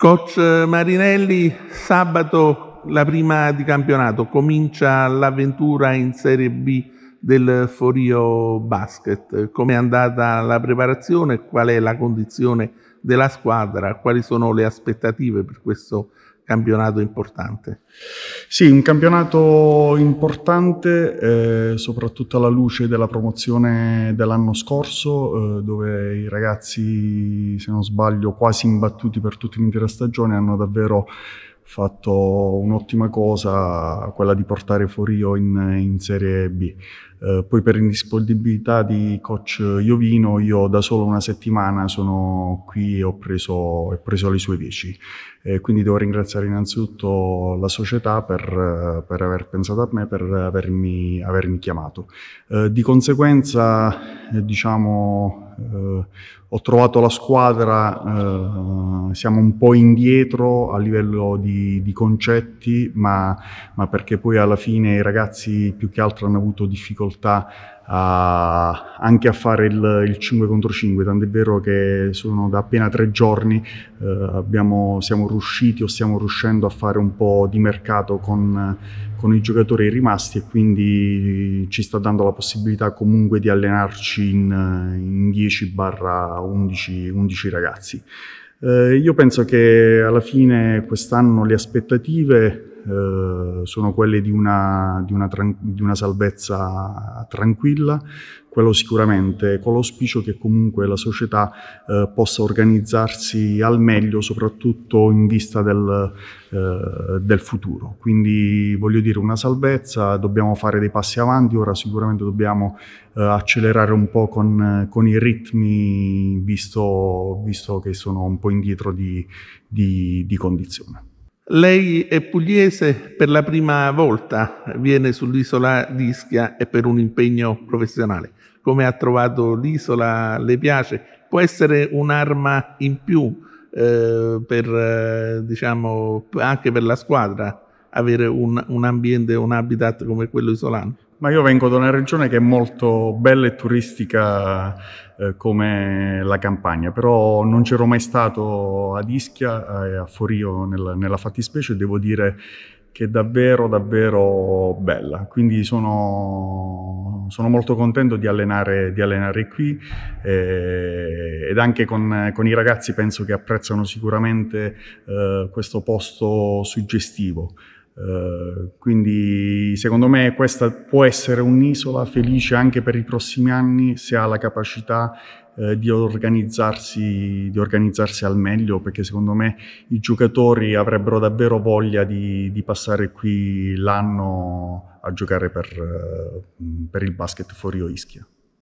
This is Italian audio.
Coach Marinelli, sabato la prima di campionato, comincia l'avventura in Serie B del Forio Basket. Com'è andata la preparazione? Qual è la condizione della squadra? Quali sono le aspettative per questo campionato importante? Sì, un campionato importante eh, soprattutto alla luce della promozione dell'anno scorso eh, dove i ragazzi, se non sbaglio, quasi imbattuti per tutta l'intera stagione hanno davvero fatto un'ottima cosa, quella di portare Forio in, in Serie B. Eh, poi per indisponibilità di coach Iovino, io da solo una settimana sono qui e ho preso, ho preso le sue veci. Eh, quindi devo ringraziare innanzitutto la società per, per aver pensato a me, per avermi, avermi chiamato. Eh, di conseguenza, eh, diciamo, eh, ho trovato la squadra, eh, siamo un po' indietro a livello di, di concetti, ma, ma, perché poi alla fine i ragazzi più che altro hanno avuto difficoltà a, anche a fare il, il, 5 contro 5, tant'è vero che sono da appena tre giorni eh, abbiamo, siamo riusciti o stiamo riuscendo a fare un po' di mercato con, con, i giocatori rimasti e quindi ci sta dando la possibilità comunque di allenarci in, in 10-11 ragazzi. Eh, io penso che alla fine quest'anno le aspettative eh, sono quelle di una, di, una di una, salvezza tranquilla, quello sicuramente, con l'auspicio che comunque la società eh, possa organizzarsi al meglio, soprattutto in vista del, eh, del, futuro. Quindi voglio dire una salvezza, dobbiamo fare dei passi avanti, ora sicuramente dobbiamo eh, accelerare un po' con, con i ritmi, visto, visto, che sono un po' indietro di, di, di condizione. Lei è pugliese, per la prima volta viene sull'isola di Ischia e per un impegno professionale. Come ha trovato l'isola? Le piace? Può essere un'arma in più eh, per, eh, diciamo, anche per la squadra avere un, un ambiente, un habitat come quello isolano? Ma io vengo da una regione che è molto bella e turistica eh, come la campagna, però non c'ero mai stato ad Ischia e a Forio nella, nella fattispecie, devo dire che è davvero davvero bella. Quindi sono, sono molto contento di allenare, di allenare qui eh, ed anche con, con, i ragazzi penso che apprezzano sicuramente eh, questo posto suggestivo. Eh, quindi secondo me questa può essere un'isola felice anche per i prossimi anni se ha la capacità uh, di, organizzarsi, di, organizzarsi, al meglio perché secondo me i giocatori avrebbero davvero voglia di, di passare qui l'anno a giocare per, eh, per il basket fuori o Ischia.